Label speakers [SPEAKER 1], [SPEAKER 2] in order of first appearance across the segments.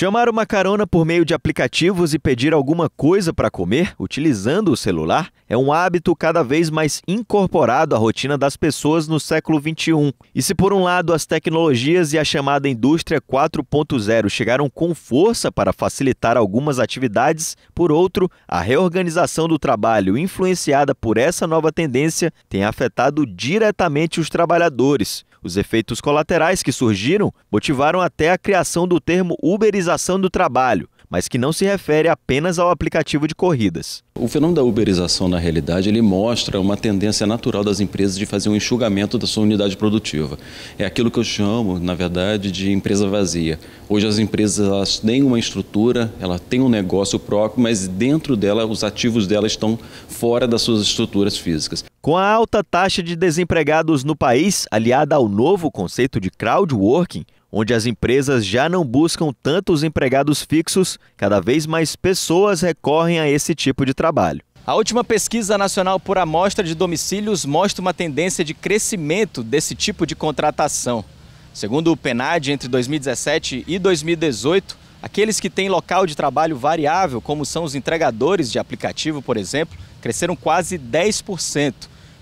[SPEAKER 1] Chamar uma carona por meio de aplicativos e pedir alguma coisa para comer utilizando o celular é um hábito cada vez mais incorporado à rotina das pessoas no século XXI. E se, por um lado, as tecnologias e a chamada indústria 4.0 chegaram com força para facilitar algumas atividades, por outro, a reorganização do trabalho influenciada por essa nova tendência tem afetado diretamente os trabalhadores. Os efeitos colaterais que surgiram motivaram até a criação do termo
[SPEAKER 2] uberização do trabalho, mas que não se refere apenas ao aplicativo de corridas. O fenômeno da uberização, na realidade, ele mostra uma tendência natural das empresas de fazer um enxugamento da sua unidade produtiva. É aquilo que eu chamo, na verdade, de empresa vazia. Hoje as empresas elas têm uma estrutura, ela tem um negócio próprio, mas dentro dela os ativos dela estão fora das suas estruturas físicas.
[SPEAKER 1] Com a alta taxa de desempregados no país, aliada ao novo conceito de crowdworking, onde as empresas já não buscam tantos empregados fixos, cada vez mais pessoas recorrem a esse tipo de trabalho. A última pesquisa nacional por amostra de domicílios mostra uma tendência de crescimento desse tipo de contratação. Segundo o PNAD, entre 2017 e 2018, aqueles que têm local de trabalho variável, como são os entregadores de aplicativo, por exemplo, cresceram quase 10%.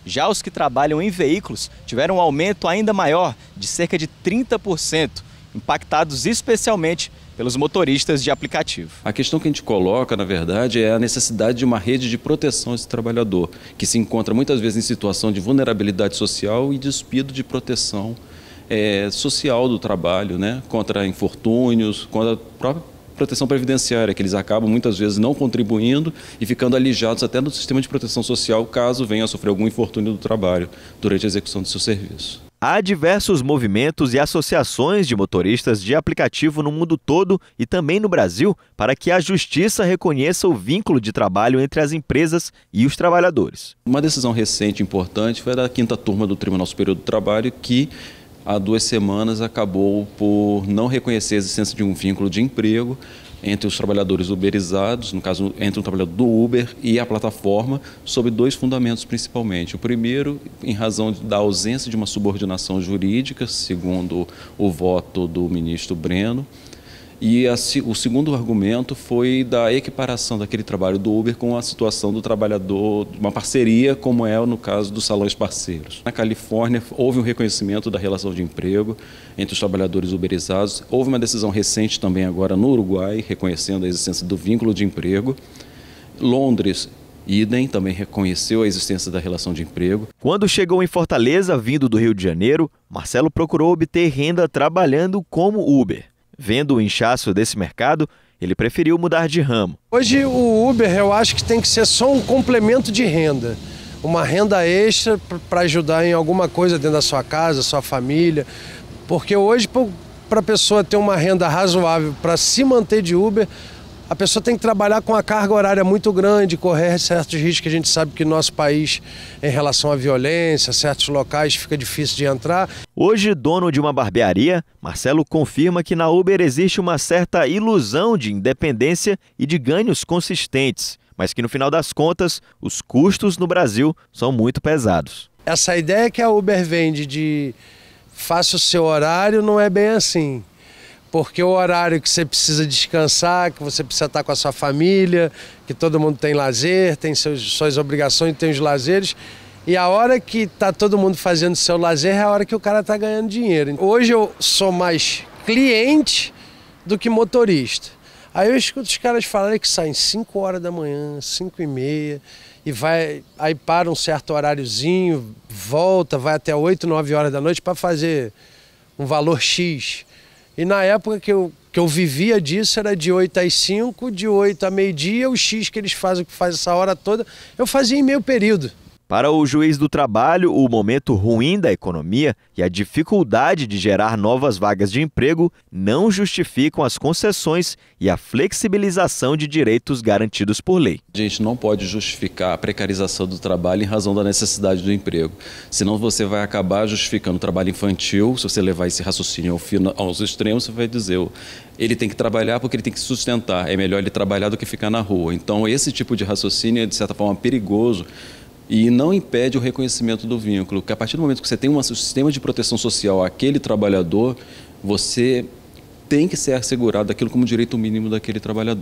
[SPEAKER 1] Já os que trabalham em veículos tiveram um aumento ainda maior, de cerca de 30%, impactados especialmente pelos
[SPEAKER 2] motoristas de aplicativo. A questão que a gente coloca, na verdade, é a necessidade de uma rede de proteção desse trabalhador, que se encontra muitas vezes em situação de vulnerabilidade social e despido de proteção é, social do trabalho, né? contra infortúnios, contra a própria proteção previdenciária, que eles acabam muitas vezes não contribuindo e ficando alijados até do sistema de proteção social caso venha a sofrer algum infortúnio do trabalho durante a execução do seu serviço. Há diversos movimentos e associações de motoristas de aplicativo no mundo todo
[SPEAKER 1] e também no Brasil para que a justiça reconheça o vínculo de trabalho entre as empresas
[SPEAKER 2] e os trabalhadores. Uma decisão recente importante foi a da quinta turma do Tribunal Superior do Trabalho que há duas semanas acabou por não reconhecer a existência de um vínculo de emprego entre os trabalhadores uberizados, no caso, entre o trabalhador do Uber e a plataforma, sobre dois fundamentos principalmente. O primeiro, em razão da ausência de uma subordinação jurídica, segundo o voto do ministro Breno, e a, o segundo argumento foi da equiparação daquele trabalho do Uber com a situação do trabalhador, uma parceria, como é no caso dos salões parceiros. Na Califórnia, houve um reconhecimento da relação de emprego entre os trabalhadores uberizados. Houve uma decisão recente também agora no Uruguai, reconhecendo a existência do vínculo de emprego. Londres idem, também reconheceu a existência da relação de emprego. Quando chegou em Fortaleza, vindo do Rio de
[SPEAKER 1] Janeiro, Marcelo procurou obter renda trabalhando como Uber. Vendo o inchaço desse mercado, ele preferiu mudar de ramo.
[SPEAKER 3] Hoje o Uber eu acho que tem que ser só um complemento de renda. Uma renda extra para ajudar em alguma coisa dentro da sua casa, sua família. Porque hoje, para a pessoa ter uma renda razoável para se manter de Uber, a pessoa tem que trabalhar com a carga horária muito grande, correr certos riscos que a gente sabe que no nosso país, em relação à violência, certos locais fica difícil de
[SPEAKER 1] entrar. Hoje, dono de uma barbearia, Marcelo confirma que na Uber existe uma certa ilusão de independência e de ganhos consistentes, mas que no final das contas,
[SPEAKER 3] os custos no Brasil são muito
[SPEAKER 1] pesados.
[SPEAKER 3] Essa ideia que a Uber vende de faça o seu horário não é bem assim porque o horário que você precisa descansar, que você precisa estar com a sua família, que todo mundo tem lazer, tem seus, suas obrigações, tem os lazeres. E a hora que está todo mundo fazendo seu lazer é a hora que o cara está ganhando dinheiro. Hoje eu sou mais cliente do que motorista. Aí eu escuto os caras falarem que saem 5 horas da manhã, 5 e meia, e vai, aí para um certo horáriozinho, volta, vai até 8, 9 horas da noite para fazer um valor X. E na época que eu, que eu vivia disso, era de 8 às 5, de 8 a meio-dia, o X que eles fazem, que faz essa hora toda, eu fazia em meio período.
[SPEAKER 1] Para o juiz do trabalho, o momento ruim da economia e a dificuldade de gerar novas vagas de emprego não justificam as concessões
[SPEAKER 2] e a flexibilização de direitos garantidos por lei. A gente não pode justificar a precarização do trabalho em razão da necessidade do emprego, senão você vai acabar justificando o trabalho infantil. Se você levar esse raciocínio aos extremos, você vai dizer: oh, ele tem que trabalhar porque ele tem que sustentar, é melhor ele trabalhar do que ficar na rua. Então, esse tipo de raciocínio é, de certa forma, perigoso e não impede o reconhecimento do vínculo, que a partir do momento que você tem um sistema de proteção social àquele trabalhador, você tem que ser assegurado daquilo como direito mínimo daquele trabalhador.